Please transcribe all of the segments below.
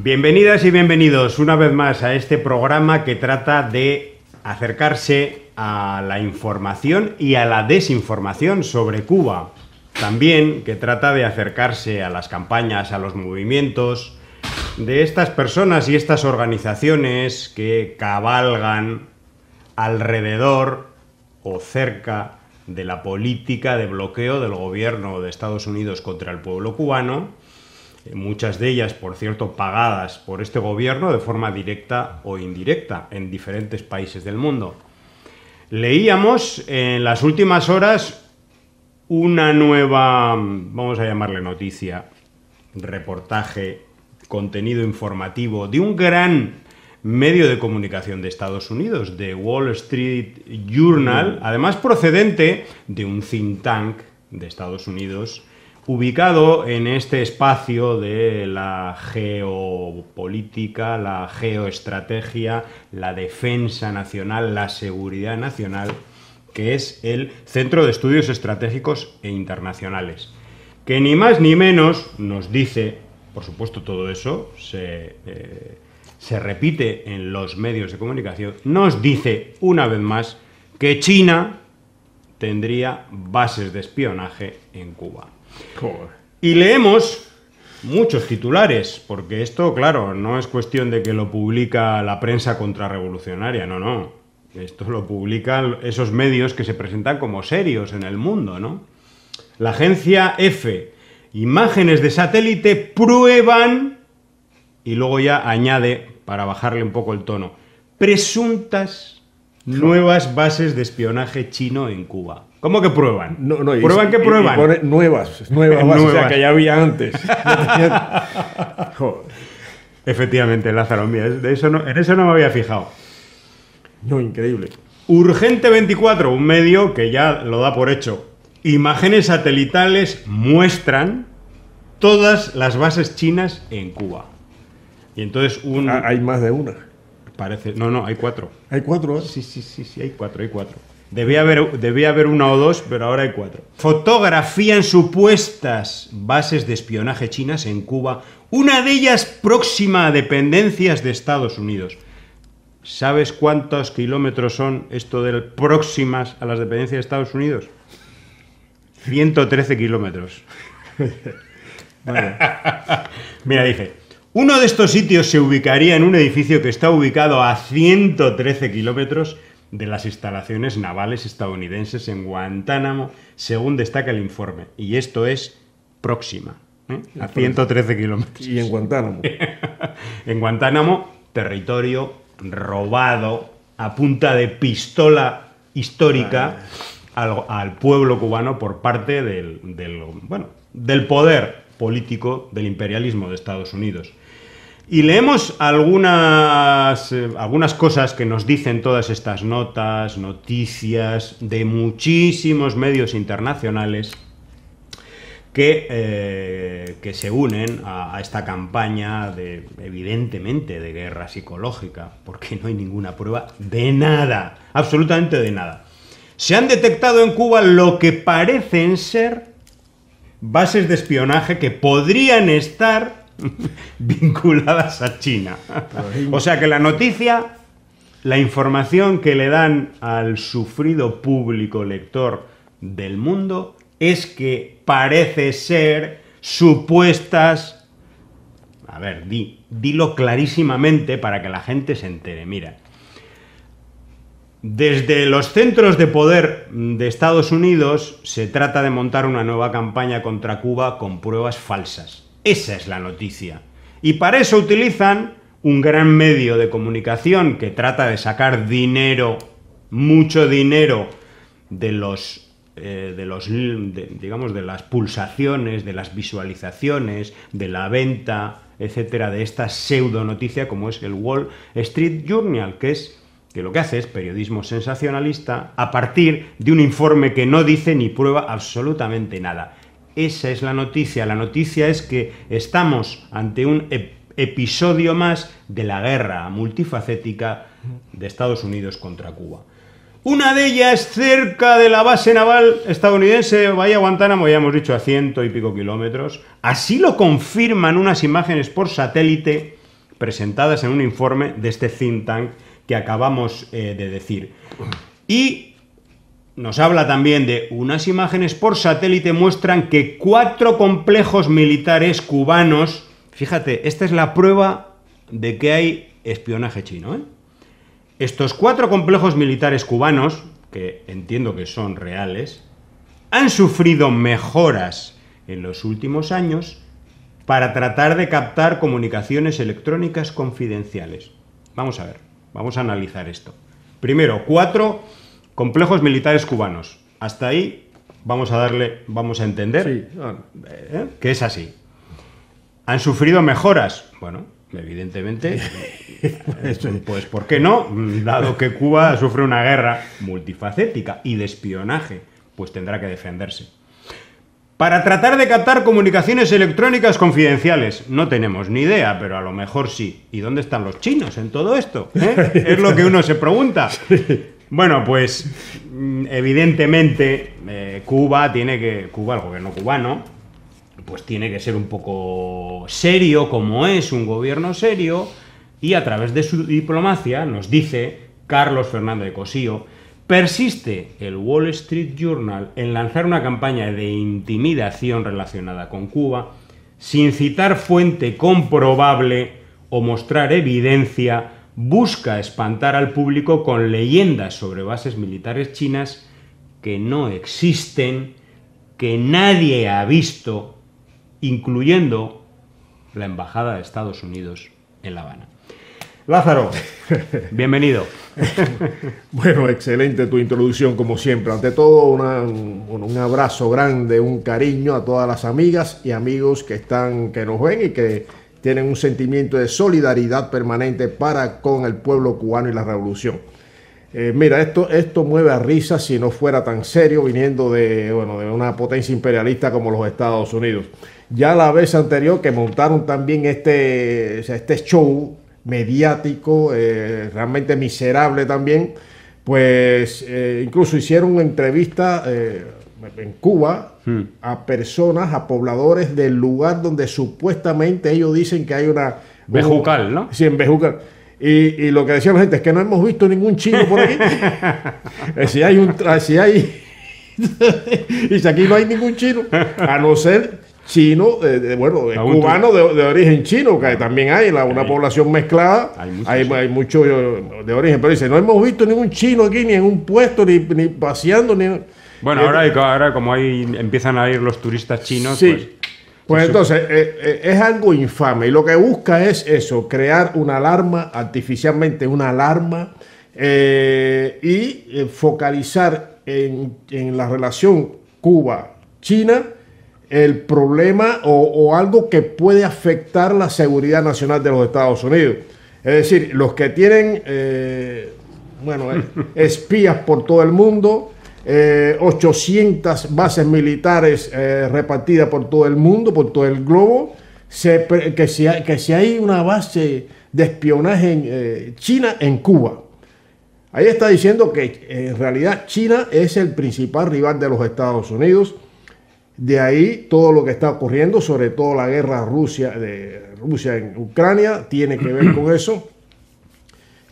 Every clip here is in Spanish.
Bienvenidas y bienvenidos una vez más a este programa que trata de acercarse a la información y a la desinformación sobre Cuba. También que trata de acercarse a las campañas, a los movimientos de estas personas y estas organizaciones que cabalgan alrededor o cerca de la política de bloqueo del gobierno de Estados Unidos contra el pueblo cubano eh, muchas de ellas, por cierto, pagadas por este gobierno de forma directa o indirecta en diferentes países del mundo. Leíamos en las últimas horas una nueva, vamos a llamarle noticia, reportaje, contenido informativo de un gran medio de comunicación de Estados Unidos, de Wall Street Journal, además procedente de un think tank de Estados Unidos ubicado en este espacio de la geopolítica, la geoestrategia, la defensa nacional, la seguridad nacional, que es el Centro de Estudios Estratégicos e Internacionales, que ni más ni menos nos dice, por supuesto todo eso se, eh, se repite en los medios de comunicación, nos dice una vez más que China tendría bases de espionaje en Cuba. Y leemos muchos titulares, porque esto, claro, no es cuestión de que lo publica la prensa contrarrevolucionaria, no, no. Esto lo publican esos medios que se presentan como serios en el mundo, ¿no? La agencia F, imágenes de satélite prueban, y luego ya añade, para bajarle un poco el tono, presuntas nuevas bases de espionaje chino en Cuba. ¿Cómo que prueban? ¿Prueban que prueban? nuevas, nuevas, nuevas. O sea, que ya había antes. Efectivamente, Lázaro, mira, de eso no, en eso no me había fijado. No, increíble. Urgente 24, un medio que ya lo da por hecho. Imágenes satelitales muestran todas las bases chinas en Cuba. Y entonces un... Ah, hay más de una. Parece... No, no, hay cuatro. ¿Hay cuatro? ¿eh? Sí, sí, sí, sí, hay cuatro, hay cuatro. Debía haber, debía haber una o dos, pero ahora hay cuatro. Fotografía en supuestas bases de espionaje chinas en Cuba, una de ellas próxima a dependencias de Estados Unidos. ¿Sabes cuántos kilómetros son esto de próximas a las dependencias de Estados Unidos? 113 kilómetros. Mira, dije, uno de estos sitios se ubicaría en un edificio que está ubicado a 113 kilómetros de las instalaciones navales estadounidenses en Guantánamo, según destaca el informe. Y esto es próxima, ¿eh? a 113 kilómetros. Y en Guantánamo. en Guantánamo, territorio robado a punta de pistola histórica al, al pueblo cubano por parte del, del, bueno, del poder político del imperialismo de Estados Unidos. Y leemos algunas, eh, algunas cosas que nos dicen todas estas notas, noticias de muchísimos medios internacionales que, eh, que se unen a, a, esta campaña de, evidentemente, de guerra psicológica, porque no hay ninguna prueba de nada, absolutamente de nada. Se han detectado en Cuba lo que parecen ser bases de espionaje que podrían estar vinculadas a China. O sea que la noticia, la información que le dan al sufrido público lector del mundo es que parece ser supuestas... A ver, di, dilo clarísimamente para que la gente se entere. Mira, desde los centros de poder de Estados Unidos se trata de montar una nueva campaña contra Cuba con pruebas falsas esa es la noticia. Y para eso utilizan un gran medio de comunicación que trata de sacar dinero, mucho dinero, de los eh, de los digamos de las pulsaciones, de las visualizaciones, de la venta, etcétera, de esta pseudo noticia como es el Wall Street Journal, que es que lo que hace es periodismo sensacionalista a partir de un informe que no dice ni prueba absolutamente nada. Esa es la noticia. La noticia es que estamos ante un episodio más de la guerra multifacética de Estados Unidos contra Cuba. Una de ellas cerca de la base naval estadounidense Bahía Guantánamo, ya hemos dicho a ciento y pico kilómetros. Así lo confirman unas imágenes por satélite presentadas en un informe de este think tank que acabamos eh, de decir. Y nos habla también de unas imágenes por satélite muestran que cuatro complejos militares cubanos, fíjate, esta es la prueba de que hay espionaje chino. ¿eh? Estos cuatro complejos militares cubanos, que entiendo que son reales, han sufrido mejoras en los últimos años para tratar de captar comunicaciones electrónicas confidenciales. Vamos a ver, vamos a analizar esto. Primero, cuatro Complejos militares cubanos. Hasta ahí vamos a darle, vamos a entender eh, que es así. ¿Han sufrido mejoras? Bueno, evidentemente, eh, pues ¿por qué no? Dado que Cuba sufre una guerra multifacética y de espionaje, pues tendrá que defenderse. Para tratar de captar comunicaciones electrónicas confidenciales. No tenemos ni idea, pero a lo mejor sí. ¿Y dónde están los chinos en todo esto? ¿Eh? Es lo que uno se pregunta. Bueno, pues mm, evidentemente eh, Cuba tiene que, Cuba, el gobierno cubano, pues tiene que ser un poco serio, como es un gobierno serio, y a través de su diplomacia, nos dice Carlos Fernández de Cosío, persiste el Wall Street Journal en lanzar una campaña de intimidación relacionada con Cuba, sin citar fuente comprobable o mostrar evidencia busca espantar al público con leyendas sobre bases militares chinas que no existen, que nadie ha visto, incluyendo la Embajada de Estados Unidos en La Habana. Lázaro, bienvenido. bueno, excelente tu introducción como siempre. Ante todo, un abrazo grande, un cariño a todas las amigas y amigos que están, que nos ven y que tienen un sentimiento de solidaridad permanente para con el pueblo cubano y la revolución. Eh, mira, esto, esto mueve a risa si no fuera tan serio viniendo de, bueno, de una potencia imperialista como los Estados Unidos. Ya la vez anterior que montaron también este, este show mediático, eh, realmente miserable también, pues eh, incluso hicieron una entrevista en Cuba hmm. a personas, a pobladores del lugar donde supuestamente ellos dicen que hay una... Bejucal, ¿no? Sí, en Bejucal. Y, lo que decía la gente es que no hemos visto ningún chino por aquí. Eh, si hay un... Si hay... y aquí no hay ningún chino, a no ser chino, eh, de, bueno, cubano de, origen chino, que también hay una población mezclada, hay muchos mucho eh, de origen, pero dice, no hemos visto ningún chino aquí, ni en un puesto, ni, ni paseando, ni... Bueno, eh, ahora, ahora como ahí empiezan a ir los turistas chinos, sí. pues... pues entonces, eh, eh, es algo infame y lo que busca es eso, crear una alarma, artificialmente una alarma, y focalizar en, la relación Cuba-China el problema o, algo que puede afectar la seguridad nacional de los Estados Unidos. Es decir, los que tienen, bueno, espías por todo el mundo, 800 eh, bases militares eh, repartidas por todo el mundo, por todo el globo. que, si hay, una base de espionaje en eh, China, en Cuba. Ahí está diciendo que en realidad China es el principal rival de los Estados Unidos. De ahí todo lo que está ocurriendo, sobre todo la guerra Rusia, de Rusia en Ucrania, tiene que ver con eso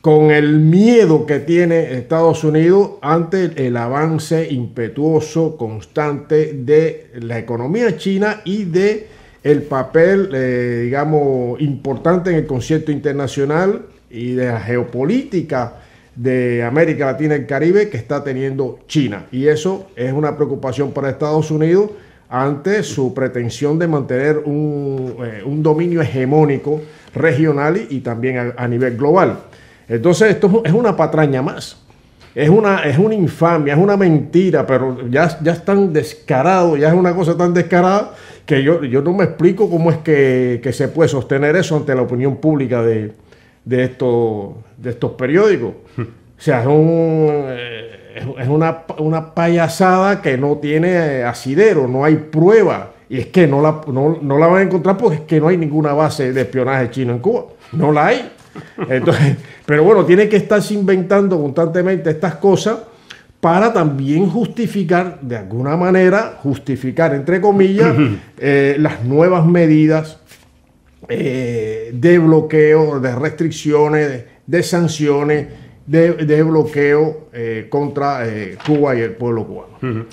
con el miedo que tiene Estados Unidos ante el avance impetuoso constante de la economía china y de el papel, eh, digamos, importante en el concierto internacional y de la geopolítica de América Latina y el Caribe que está teniendo China. Y eso es una preocupación para Estados Unidos ante su pretensión de mantener un, eh, dominio hegemónico regional y, también a nivel global. Entonces, esto es una patraña más. Es una, es una infamia, es una mentira, pero ya, ya es tan descarado, ya es una cosa tan descarada que yo, no me explico cómo es que, se puede sostener eso ante la opinión pública de, de, estos, de estos periódicos. O sea, es, eh, una, payasada que no tiene asidero, no hay prueba. Y es que no la, no, no la van a encontrar porque es que no hay ninguna base de espionaje chino en Cuba. No la hay. Entonces, pero bueno, tiene que estarse inventando constantemente estas cosas para también justificar, de alguna manera, justificar, entre comillas, eh, las nuevas medidas eh, de bloqueo, de restricciones, de, sanciones, de, bloqueo eh, contra Cuba y el pueblo cubano.